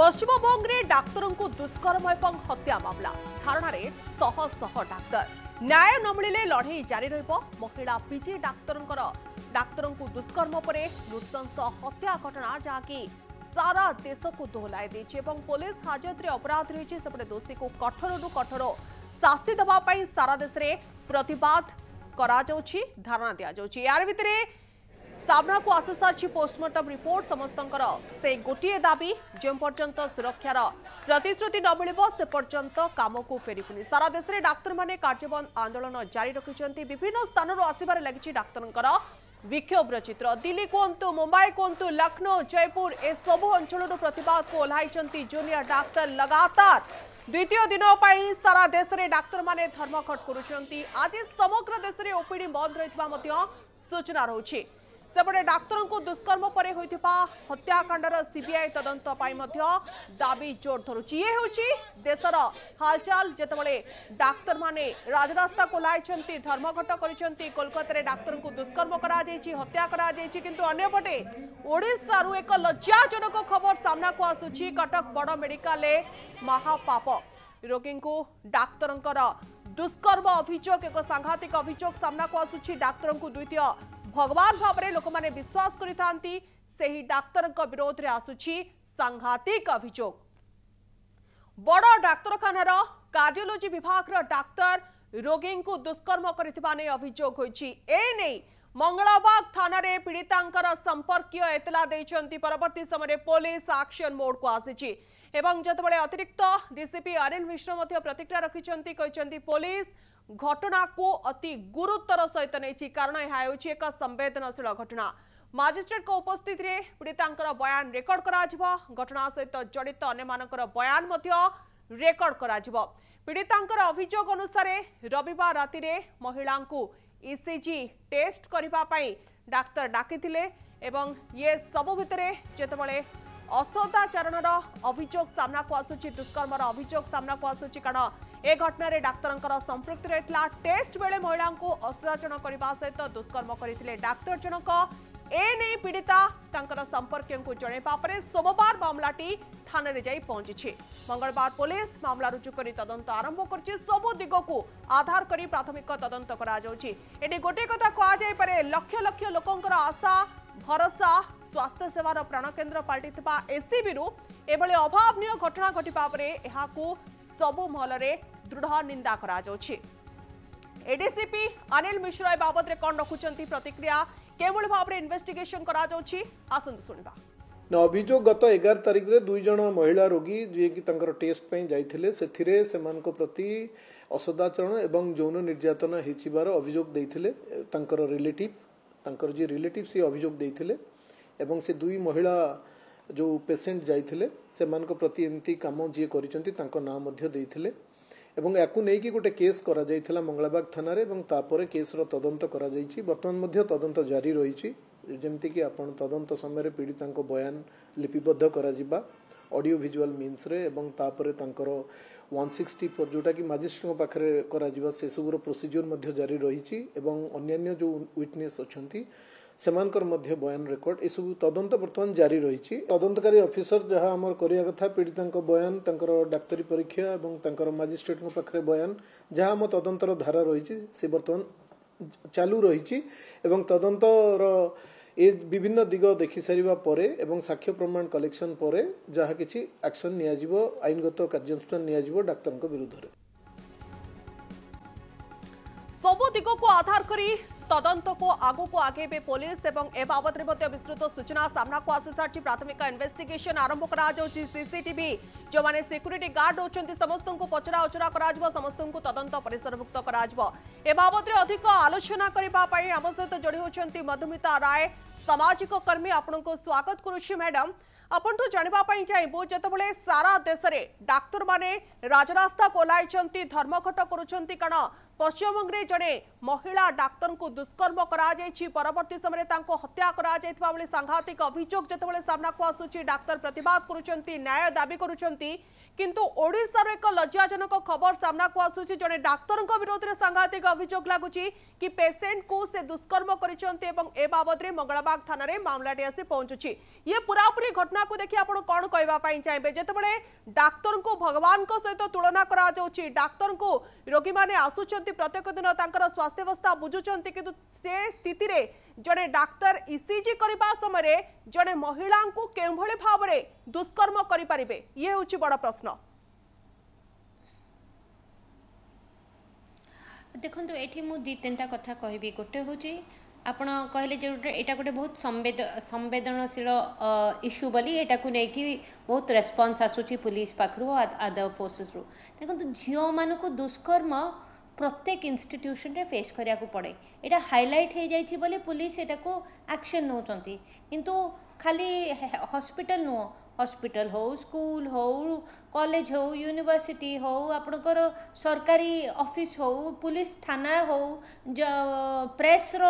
পশ্চিমবঙ্গে ডাক্তর দুষ্কর্ম এবং হত্যা মামলা ধারণার শহ শহ ডাক্তার ন্যায় ন মিলে লড়াই জারি রহব মহিলা পিজি ডাক্তর ডাক্তর দুষ্কর্ম পরে নৃশংস হত্যা ঘটনা যা কি সারা দেশক দোহলাই দিয়েছে এবং পুলিশ হাজতরে অপরাধ রয়েছে সেপটে দোষী কঠোরু কঠোর শাস্তি দেওয়া সারা দেশে প্রতবাদ করা ধারণা দিয়া যাচ্ছে এর ভিতরে সামনাকু আসিসারিছি পোস্টমর্টম রিপোর্ট সমস্তঙ্কর সে গোটিয়ে দাবি যে পর্যন্ত সুরক্ষার প্রতিশ্রুতি ন মিলব সে পর্যন্ত কামকু ফেরিবুনি সারা দেশে ডাক্তার মানে কার্যবন্দ আন্দোলন জারি রাখিছেন বিভিন্ন স্থানর আসবার লাগিছে ডাক্তারঙ্কর ବିକ୍ଷୋଭର ଚିତ୍ର ଦିଲ୍ଲୀ କୁହନ୍ତୁ ମୁମ୍ବାଇ କୁହନ୍ତୁ ଲକ୍ଷ୍ନୌ ଜୟପୁର ଏସବୁ ଅଞ୍ଚଳରୁ ପ୍ରତିବାଦକୁ ଓହ୍ଲାଇଛନ୍ତି ଜୁନିୟର ଡାକ୍ତର ଲଗାତାର ଦ୍ୱିତୀୟ ଦିନ ପାଇଁ ସାରା ଦେଶରେ ଡାକ୍ତରମାନେ ଧର୍ମଘଟ କରୁଛନ୍ତି ଆଜି ସମଗ୍ର ଦେଶରେ ଓପିଡି ବନ୍ଦ ରହିଥିବା ମଧ୍ୟ ସୂଚନା ରହୁଛି ସେପଟେ ଡାକ୍ତରଙ୍କୁ ଦୁଷ୍କର୍ମ ପରେ ହୋଇଥିବା ହତ୍ୟାକାଣ୍ଡର ସିବିଆଇ ତଦନ୍ତ ପାଇଁ ମଧ୍ୟ ଦାବି ଜୋର ଧରୁଛି ଇଏ ହେଉଛି ଦେଶର ହାଲଚାଲ ଯେତେବେଳେ ଡାକ୍ତରମାନେ ରାଜରାସ୍ତାକୁ ଓହ୍ଲାଇଛନ୍ତି ଧର୍ମଘଟ କରିଛନ୍ତି କୋଲକାତାରେ ଡାକ୍ତରଙ୍କୁ ଦୁଷ୍କର୍ମ କରାଯାଇଛି ହତ୍ୟା କରାଯାଇଛି କିନ୍ତୁ ଅନ୍ୟପଟେ ଓଡ଼ିଶାରୁ ଏକ ଲଜ୍ଜାଜନକ ଖବର ସାମ୍ନାକୁ ଆସୁଛି କଟକ ବଡ଼ ମେଡିକାଲରେ ମହାପାପ ରୋଗୀଙ୍କୁ ଡାକ୍ତରଙ୍କର ଦୁଷ୍କର୍ମ ଅଭିଯୋଗ ଏକ ସାଂଘାତିକ ଅଭିଯୋଗ ସାମ୍ନାକୁ ଆସୁଛି ଡାକ୍ତରଙ୍କୁ ଦ୍ୱିତୀୟ भगवान भाव लोक मैंने विश्वास कर विरोध में आसूरी सांघातिक अभोग बड़ डाक्तखानार कार्डियोलोजी विभाग डाक्तर रोगी को दुष्कर्म कर अभोग मंगलबाग थाना पीड़िता संपर्क एतला परवर्त समय पुलिस आक्शन मोड को आसी एवं अतिरिक्त डीसीपी आरएन मिश्र प्रतिक्रिया रखिंट पुलिस ঘটনাকু অতি গুরুত্বর সহিত নেছি কারণ এ হচ্ছে এক সংবেদনশীল ঘটনা মাজিষ্ট্রেট উপস্থিতিরে পীড়িতাঙ্কর বয়ান রেকর্ড করা ঘটনা সহিত জড়িত অন্যমানকর বয়ান মধ্য রেকর্ড করা পীড়িতাঙ্কর অভিযোগ অনুসারে রবিবার রাতিরে মহিলাঙ্কু ইসিজি টেস্ট করিবা পাই ডাক্তার ডাকিলে এবং ইয়ে সবু ভিতরে যেতবে অসদাচারণর অভিযোগ সামনাকু আসুচি দুষ্কর্মর অভিযোগ সামনাকু আসুচি কারণ ଏ ଘଟଣାରେ ଡାକ୍ତରଙ୍କର ସମ୍ପୃକ୍ତି ରହିଥିଲା ଟେଷ୍ଟ ବେଳେ ମହିଳାଙ୍କୁ ଅସଦାଚରଣ କରିବା ସହିତ ଦୁଷ୍କର୍ମ କରିଥିଲେ ଡାକ୍ତର ଜଣକ এনে পীড়িতা তাঁর সম্পর্কীয় জনাইবা পরে সোমবার মামলাটি থানায় যাই পৌঁছিছে মঙ্গলবার পুলিশ মামলা রুজু করে তদন্ত আরম্ভ করছে সবু দিগকু আধার করে প্রাথমিক তদন্ত করা যাচ্ছে এটি গোটে কথা কুযাই পারে লক্ষ লক্ষ লোকর আশা ভরসা স্বাস্থ্য সেবার প্রাণকেন্দ্র পাল্টি এসিবি এভাবে অভাবনীয় ঘটনা ঘটিবা পরে सबु महलरे दृढ़ निंदा कराଯାଉଛି एडीसीपी अनिल मिश्र ए बाबद रे कोन रखुचंती प्रतिक्रिया केवल भाबरे इन्वेस्टिगेशन करा जाउछि आसंतु सुनिबा ଅଭିଯୋଗ ଗତ ଏଗାର ତାରିଖରେ ଦୁଇ ଜଣ ମହିଳା ରୋଗୀ ଯିଏକି ତାଙ୍କର ଟେଷ୍ଟ ପାଇଁ ଯାଇଥିଲେ ସେଥିରେ ସେମାନଙ୍କ ପ୍ରତି ଅସଦାଚରଣ ଏବଂ ଯୌନ ନିର୍ଯାତନା ହେଇଯିବାର ଅଭିଯୋଗ ଦେଇଥିଲେ ତାଙ୍କର ରିଲେଟିଭ୍ ତାଙ୍କର ଯିଏ ରିଲେଟିଭ୍ ସେ ଅଭିଯୋଗ ଦେଇଥିଲେ ଏବଂ ସେ ଦୁଇ ମହିଳା ଯେଉଁ ପେସେଣ୍ଟ ଯାଇଥିଲେ ସେମାନଙ୍କ ପ୍ରତି ଏମିତି କାମ ଯିଏ କରିଛନ୍ତି ତାଙ୍କ ନାଁ ମଧ୍ୟ ଦେଇଥିଲେ ଏବଂ ୟାକୁ ନେଇକି ଗୋଟେ କେସ୍ କରାଯାଇଥିଲା ମଙ୍ଗଳାବାଗ ଥାନାରେ ଏବଂ ତାପରେ କେସ୍ର ତଦନ୍ତ କରାଯାଇଛି ବର୍ତ୍ତମାନ ମଧ୍ୟ ତଦନ୍ତ ଜାରି ରହିଛି ଯେମିତିକି ଆପଣ ତଦନ୍ତ ସମୟରେ ପୀଡ଼ିତାଙ୍କ ବୟାନ ଲିପିବଦ୍ଧ କରାଯିବା ଅଡ଼ିଓ ଭିଜୁଆଲ୍ ମିନ୍ସରେ ଏବଂ ତାପରେ ତାଙ୍କର ୱାନ୍ ସିକ୍ସଟି ଫୋର୍ ଯେଉଁଟାକି ମାଜିଷ୍ଟ୍ରେଟଙ୍କ ପାଖରେ କରାଯିବା ସେସବୁର ପ୍ରୋସିଜିଓର ମଧ୍ୟ ଜାରି ରହିଛି ଏବଂ ଅନ୍ୟାନ୍ୟ ଯେଉଁ ୱିଟନେସ୍ ଅଛନ୍ତି ସେମାନଙ୍କର ମଧ୍ୟ ବୟାନ ରେକର୍ଡ ଏସବୁ ତଦନ୍ତ ବର୍ତ୍ତମାନ ଜାରି ରହିଛି ତଦନ୍ତକାରୀ ଅଫିସର ଯାହା ଆମର କରିବା କଥା ପୀଡ଼ିତାଙ୍କ ବୟାନ ତାଙ୍କର ଡାକ୍ତରୀ ପରୀକ୍ଷା ଏବଂ ତାଙ୍କର ମାଜିଷ୍ଟ୍ରେଟଙ୍କ ପାଖରେ ବୟାନ ଯାହା ଆମ ତଦନ୍ତର ଧାରା ରହିଛି ସେ ବର୍ତ୍ତମାନ ଚାଲୁ ରହିଛି ଏବଂ ତଦନ୍ତର ଏ ବିଭିନ୍ନ ଦିଗ ଦେଖିସାରିବା ପରେ ଏବଂ ସାକ୍ଷ୍ୟ ପ୍ରମାଣ କଲେକ୍ସନ୍ ପରେ ଯାହା କିଛି ଆକ୍ସନ୍ ନିଆଯିବ ଆଇନଗତ କାର୍ଯ୍ୟାନୁଷ୍ଠାନ ନିଆଯିବ ଡାକ୍ତରଙ୍କ ବିରୁଦ୍ଧରେ सब को आधार कर तदंत को आगो को आगे आगे पुलिस एवं ए बाबद विस्तृत सूचना सामना को आसी सारी प्राथमिक इन्वेस्टिगेशन आरंभ सीसीटीवी जो माने सिक्यूरीटी गार्ड अच्छा समस्त को पचरा उचरा समस्त को तदंत परिसरभुक्त करबद्रे अधिक आलोचना करने आम सहित जोड़ी होती मधुमिता राय सामाजिक कर्मी आपण स्वागत करुच्छी मैडम आपन तो जानवापी चाहबु जो सारा देश में डाक्तर मैंने राजरास्ता ओल्ल धर्मघट कर पश्चिमबंगे जड़े महिला डाक्तर को दुष्कर्म करवर्त समय हत्या करघातिक अभोग जो सामना को आसूरी डाक्तर प्रतवाद कर दाबी करु ओडार एक लज्जाजनक खबर सामना को आसूरी जड़े डाक्तर विरोध में सांघातिक अभोग लगुच कि पेसेंट को से दुष्कर्म कर मंगलबाग थाना मामला आँचुच ये पूरी घटना को देखिए आपड़ कौन कहवाई चाहिए जो डाक्तर को भगवान सहित तुलना कर रोगी मैंने आसुच्च প্রত্যেক দিন তাঁর স্বাস্থ্যাবস্থা বুঝুচার কিন্তু সে স্থিতি জনে ডাক্তার ইসিজি করা କରିବା ସମୟରେ ଜଣେ ମହିଳାଙ୍କୁ କେଉଁଭଳି ଭାବରେ ଦୁଷ୍କର୍ମ କରିପାରିବେ ଇଏ ହେଉଛି ବଡ଼ ପ୍ରଶ୍ନ ଦେଖନ୍ତୁ ଏଠି ମୁଁ ଦୁଇ ତିନିଟା କଥା କହିବି ଗୋଟେ ହେଉଛି ଆପଣ କହିଲେ ଯେ ଗୋଟେ ଏଇଟା ଗୋଟେ ବହୁତ ସମ୍ବେଦ ସମ୍ବେଦନଶୀଳ ଇସ୍ୟୁ ବୋଲି ଏଇଟାକୁ ନେଇକି ବହୁତ ରେସ୍ପନ୍ସ ଆସୁଛି ପୋଲିସ ପାଖରୁ ଆଦର ଫୋର୍ସେସ୍ରୁ ଦେଖନ୍ତୁ ଝିଅମାନଙ୍କୁ ଦୁଷ୍କର୍ମ প্রত্যেক ইনস্টিট্যুশনরে ফেস করা পড়ে এটা হাইলাইট হয়ে যাই বলে পুলিশ এটা আকশন নৌ কিন্তু খালি হসপিটাল নু হসপিটাল হোক স্কুল হোক কলেজ হোক ইউনিভার্সিটি হোক আপনার সরকারি অফিস হোক পুলিশ থানা হোক প্রেসর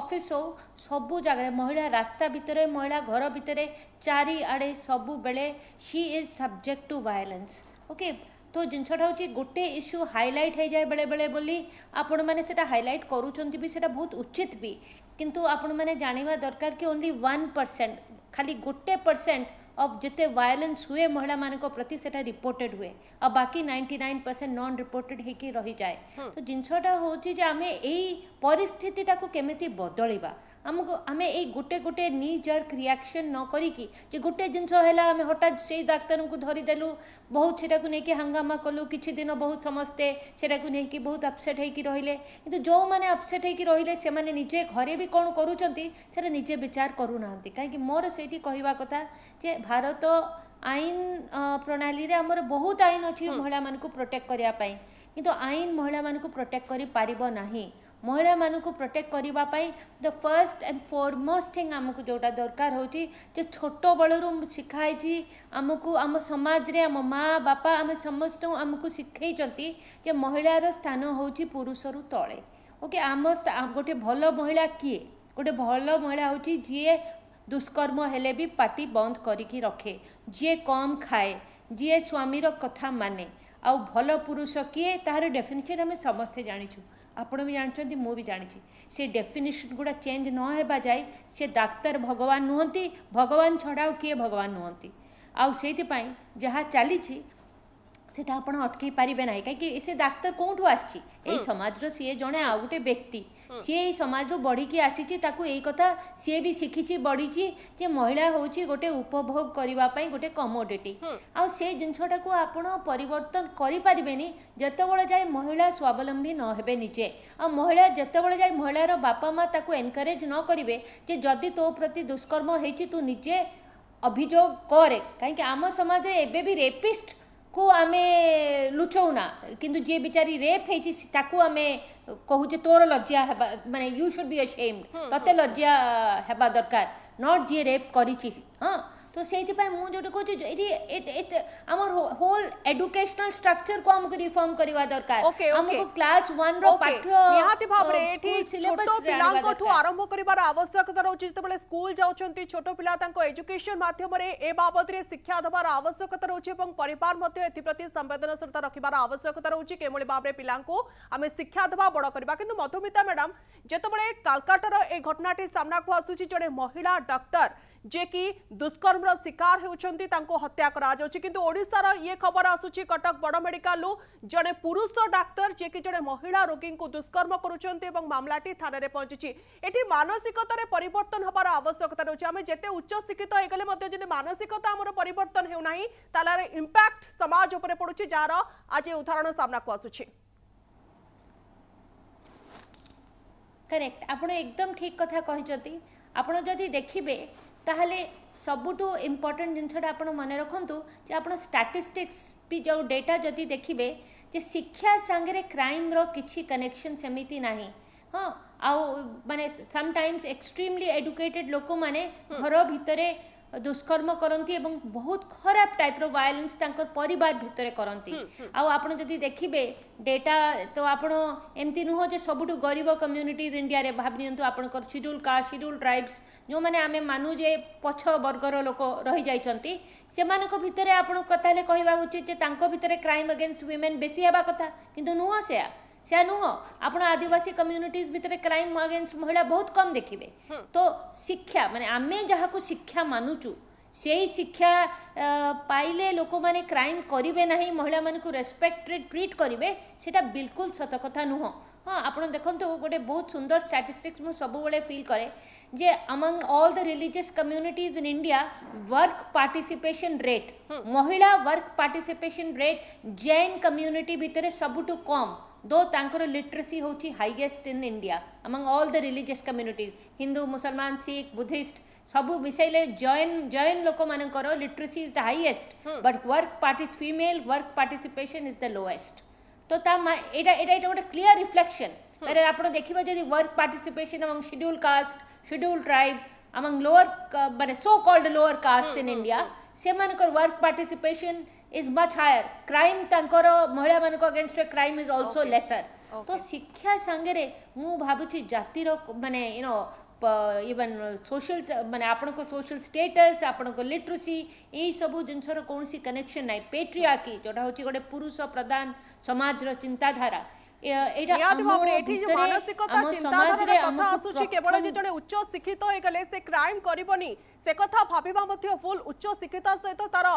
অফিস হোক সবু জায়গায় মহিলা রাস্তা ভিতরে মহিলা ঘর ভিতরে চারিআড়ে সবুবেলে she is subject to violence okay तो जिनटा हूँ गोटे इश्यू हाइलाइट हो जाए बेले बेले बोली आपण मैंने हाइलाइट करुँच बहुत उचित भी किंतु आपण मैंने जाना दरकार कि ओनली वन परसेंट खाली गोटे परसेंट अफ जिते वायलेंस हुए महिला मान प्रति से रिपोर्टेड हुए और बाकी ninety nine percent non reported हो रही जाए हम्म। तो जिनटा हूँ आम यही परिस्थितिटा को केमी बदलवा आमको आम ये गोटे गोटे नि जर्क रियाक्शन न करी जे गोटे जिनस है हटात से डाक्तर को धरीदेलु बहुत से नहीं हंगामा कलु कि दिन बहुत समस्ते से नहीं बहुत अपसेट होते जो मैंने अपसेट होने निजे घरे भी कौन करूँगी निजे विचार करूना कहीं मोर से कहवा कथा भारत आईन प्रणाली आम बहुत आईन अच्छी महिला मान प्रोटेक्ट करने कि आईन महिला मान प्रोटेक्ट कर ମହିଳାମାନଙ୍କୁ ପ୍ରୋଟେକ୍ଟ କରିବା ପାଇଁ the first and foremost thing ଆମକୁ ଯେଉଁଟା ଦରକାର ହେଉଛି ଯେ ଛୋଟବେଳରୁ ଶିଖା ହେଇଛି ଆମକୁ ଆମ ସମାଜରେ ଆମ ମା ବାପା ଆମେ ସମସ୍ତଙ୍କୁ ଆମକୁ ଶିଖେଇଛନ୍ତି ଯେ ମହିଳାର ସ୍ଥାନ ହେଉଛି ପୁରୁଷରୁ ତଳେ ଓକେ ଆମ ଗୋଟେ ଭଲ ମହିଳା କିଏ ଗୋଟେ ଭଲ ମହିଳା ହେଉଛି ଯିଏ ଦୁଷ୍କର୍ମ ହେଲେ ବି ପାଟି ବନ୍ଦ କରିକି ରଖେ ଯିଏ କମ୍ ଖାଏ ଯିଏ ସ୍ୱାମୀର କଥା ମାନେ ଆଉ ଭଲ ପୁରୁଷ କିଏ ତାହାର ଡେଫିନେସନ୍ ଆମେ ସମସ୍ତେ ଜାଣିଛୁ ଆପଣ ବି ଜାଣିଛନ୍ତି ମୁଁ ବି ଜାଣିଛି ସେ ଡେଫିନିସନ୍ ଗୁଡ଼ା ଚେଞ୍ଜ ନ ହେବା ଯାଇ ସେ ଡାକ୍ତର ଭଗବାନ ନୁହନ୍ତି ଭଗବାନ ଛଡ଼ା ଆଉ କିଏ ଭଗବାନ ନୁହନ୍ତି ଆଉ ସେଇଥିପାଇଁ ଯାହା ଚାଲିଛି ସେଇଟା ଆପଣ ଅଟକେଇ ପାରିବେ ନାହିଁ କାହିଁକି ସେ ଡାକ୍ତର କେଉଁଠୁ ଆସିଛି ଏଇ ସମାଜର ସିଏ ଜଣେ ଆଉ ଗୋଟେ ବ୍ୟକ୍ତି ସିଏ ଏଇ ସମାଜରୁ ବଢ଼ିକି ଆସିଛି ତାକୁ ଏଇ କଥା ସିଏ ବି ଶିଖିଛି ବଢ଼ିଛି ଯେ ମହିଳା ହେଉଛି ଗୋଟେ ଉପଭୋଗ କରିବା ପାଇଁ ଗୋଟେ କମୋଡିଟି ଆଉ ସେ ଜିନିଷଟାକୁ ଆପଣ ପରିବର୍ତ୍ତନ କରିପାରିବେନି ଯେତେବେଳେ ଯାଏ ମହିଳା ସ୍ୱାବଲମ୍ବୀ ନ ହେବେ ନିଜେ ଆଉ ମହିଳା ଯେତେବେଳେ ଯାଏ ମହିଳାର ବାପା ମା ତାକୁ ଏନକରେଜ୍ ନ କରିବେ ଯେ ଯଦି ତୋ ପ୍ରତି ଦୁଷ୍କର୍ମ ହେଇଛି ତୁ ନିଜେ ଅଭିଯୋଗ କରେ କାହିଁକି ଆମ ସମାଜରେ ଏବେ ବି ରେପିଷ୍ଟ ତାକୁ ଆମେ ଲୁଚଉନା କିନ୍ତୁ ଯିଏ ବିଚାରୀ ରେପ୍ ହେଇଛି ତାକୁ ଆମେ କହୁଛେ ତୋର ଲଜ୍ଜା ହେବା ମାନେ ୟୁ ସୁଡ୍ ବି ଅସେମ୍ଡ ତତେ ଲଜ୍ଜା ହେବା ଦରକାର ନଟ୍ ଯିଏ ରେପ୍ କରିଛି ହଁ তো সেইপাই মু যেটা কହୁଛି এটি আমার হোল এডুকেশনাল স্ট্রকচর কো আমাকে রিফর্ম করিবা দরকার আমাকে ক্লাস 1 র পাঠ্য নিহাতি ভাবরে এটি ছোট পিলাঙ্কঠু আরম্ভ করিবার আবশ্যকতা রয়েছে যেতবেলে স্কুল যাওছন্তি ছোট পিলা তাঙ্ক এডুকেশন মাধ্যমে এ বাবদরে শিক্ষা দেবার আবশ্যকতা রয়েছে এবং পরিবার মধ্যে এথিপ্রতি সংবেদনশীলতা রাখিবার আবশ্যকতা রয়েছে কেমলি ভাবরে পিলাঙ্কু আমি শিক্ষা দেবা বড় করিবা কিন্তু মধুমিতা ম্যাডাম যেতবেলে কালকাটার এই ঘটনাটি সামনাকু আসুছি জনে মহিলা ডাক্তার ଯିଏକି ଦୁଷ୍କର୍ମର ଶିକାର ହେଉଛନ୍ତି ତାଙ୍କୁ ହତ୍ୟା କରାଯାଉଛି କିନ୍ତୁ ଓଡ଼ିଶାର ଇଏ ଖବର ଆସୁଛି କଟକ ବଡ଼ ମେଡିକାଲରୁ ଜଣେ ପୁରୁଷ ଡାକ୍ତର ଯିଏକି ଜଣେ ମହିଳା ରୋଗୀଙ୍କୁ ଦୁଷ୍କର୍ମ କରୁଛନ୍ତି ଏବଂ ମାମଲାଟି ଥାନାରେ ପହଞ୍ଚିଛି ଏଠି ମାନସିକତାରେ ପରିବର୍ତ୍ତନ ହେବାର ଆବଶ୍ୟକତା ରହୁଛି ଆମେ ଯେତେ ଉଚ୍ଚଶିକ୍ଷିତ ହେଇଗଲେ ମଧ୍ୟ ଯଦି ମାନସିକତା ଆମର ପରିବର୍ତ୍ତନ ହେଉନାହିଁ ତାହେଲେ ଇମ୍ପାକ୍ଟ ସମାଜ ଉପରେ ପଡ଼ୁଛି ଯାହାର ଆଜି ଉଦାହରଣ ସାମ୍ନାକୁ ଆସୁଛି କରେକ୍ଟ ଆପଣ ଏକଦମ ଠିକ୍ କଥା କହିଛନ୍ତି ଆପଣ ଯଦି ଦେଖିବେ ତାହେଲେ ସବୁଠୁ ଇମ୍ପୋର୍ଟାଣ୍ଟ ଜିନିଷଟା ଆପଣ ମନେ ରଖନ୍ତୁ ଯେ ଆପଣ ଷ୍ଟାଟିଷ୍ଟିକ୍ସ ବି ଯେଉଁ ଡେଟା ଯଦି ଦେଖିବେ ଯେ ଶିକ୍ଷା ସାଙ୍ଗରେ କ୍ରାଇମ୍ର କିଛି କନେକ୍ସନ୍ ସେମିତି ନାହିଁ ହଁ ଆଉ ମାନେ ସମଟାଇମ୍ସ ଏକ୍ସଟ୍ରିମଲି ଏଡୁକେଟେଡ୍ ଲୋକମାନେ ଘର ଭିତରେ ଦୁଷ୍କର୍ମ କରନ୍ତି ଏବଂ ବହୁତ ଖରାପ ଟାଇପ୍ର ଭାୟୋଲେନ୍ସ ତାଙ୍କର ପରିବାର ଭିତରେ କରନ୍ତି ଆଉ ଆପଣ ଯଦି ଦେଖିବେ ଡେଟା ତ ଆପଣ ଏମିତି ନୁହଁ ଯେ ସବୁଠୁ ଗରିବ କମ୍ୟୁନିଟିଜ୍ ଇଣ୍ଡିଆରେ ଭାବି ନିଅନ୍ତୁ ଆପଣଙ୍କର ସିଡ୍ୟୁଲ୍ କାଷ୍ଟ ସିଡ୍ୟୁଲ୍ ଟ୍ରାଇବ୍ସ ଯେଉଁମାନେ ଆମେ ମାନୁ ଯେ ପଛ ବର୍ଗର ଲୋକ ରହିଯାଇଛନ୍ତି ସେମାନଙ୍କ ଭିତରେ ଆପଣ କଥା ହେଲେ କହିବା ଉଚିତ ଯେ ତାଙ୍କ ଭିତରେ କ୍ରାଇମ୍ ଏଗେନଷ୍ଟ ୱିମେନ୍ ବେଶୀ ହେବା କଥା କିନ୍ତୁ ନୁହଁ ସେୟା શાનું હો આપણા આદિવાસી કમ્યુનિટીઝ ભીતરે ક્રાઇમ અગેન્સ્ટ મહિલા બહુ કમ દેખીબે તો શિક્ષા મને આમે ଯାହାକୁ ଶିକ୍ଷା ମାନୁଛୁ ସେଇ ଶିକ୍ଷା ପାଇଲେ ଲୋକମାନେ କ୍ରାଇମ୍ କରିବେ ନାହିଁ ମହିଳାମାନଙ୍କୁ ରେସ୍ପେକ୍ଟରେ ଟ୍ରିଟ୍ କରିବେ ସେଇଟା ବିଲକୁଲ ସତ କଥା ନୁହଁ ହଁ ଆପଣ ଦେଖନ୍ତୁ ଗୋଟେ ବହୁତ ସୁନ୍ଦର ଷ୍ଟାଟିଷ୍ଟିକ୍ସ ମୁଁ ସବୁବେଳେ ଫିଲ୍ କରେ ଯେ among all the religious communities in India work participation rate ମହିଳା work participation rate Jain community ଭିତରେ ସବୁଠୁ କମ୍ दो तांकर लिटरेसी हूँ highest in India among all the religious communities Hindu Musalman Sikh Buddhist सबु मिसाइले जैन जैन लोक मान literacy is the highest but work party female work participation is the lowest तो गोटे क्लीयर रिफ्लेक्शन आप देखिए जब work participation among scheduled caste schedule tribe among lower मानने so called lower caste in India से work participation is much higher crime ତାଙ୍କର ମହିଳାମାନଙ୍କ against crime is also okay. lesser ତ ଶିକ୍ଷା ସାଙ୍ଗରେ ମୁଁ ଭାବୁଛି ଜାତିର ମାନେ ୟୁ ନୋ ଇଭେନ୍ ସୋସିଆଲ ମାନେ ଆପଣଙ୍କ ସୋସିଆଲ ଷ୍ଟେଟସ୍ ଆପଣଙ୍କ ଲିଟ୍ରେସି ଏହିସବୁ ଜିନିଷର କୌଣସି କନେକ୍ସନ୍ ନାହିଁ ପେଟ୍ରିଆକି ଯେଉଁଟା ହେଉଛି ଗୋଟେ ପୁରୁଷ ପ୍ରଧାନ ସମାଜର ଚିନ୍ତାଧାରା ଉଚ୍ଚ ଶିକ୍ଷିତ ହେଇଗଲେ ସେ କ୍ରାଇମ କରିବନି ସେ କଥା ଭାବିବା ମଧ୍ୟ ଭୁଲ ଉଚ୍ଚ ଶିକ୍ଷିତ ସହିତ ତାର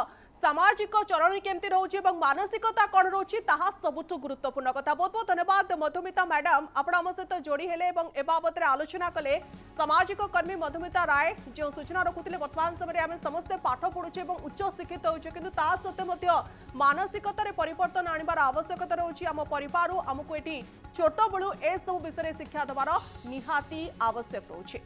সামাজিক চলনী কেমতি রয়েছে এবং মানসিকতা কণ রয়েছে তাহা সবুঠু গুরুত্বপূর্ণ কথা বহুত বহুত ধন্যবাদ মধুমিতা ম্যাডাম আপনার আমার সহ যোড়ি হলে এবং এ বাবদে আলোচনা কলে সামাজিক কর্মী মধুমিতা রায় যে সূচনা রাখুলে বর্তমান সময় আমি সমস্তে পাঠ পড়ুছে এবং উচ্চ শিক্ষিত হচ্ছে কিন্তু তা সত্ত্বে মধ্য মানসিকতার পরিবর্তন আনবার আবশ্যকতা রয়েছে আম পরিবার আমি এটি ছোটবেলু এসব বিষয়ে শিক্ষা দেবার নিহাতি আবশ্যক রয়েছে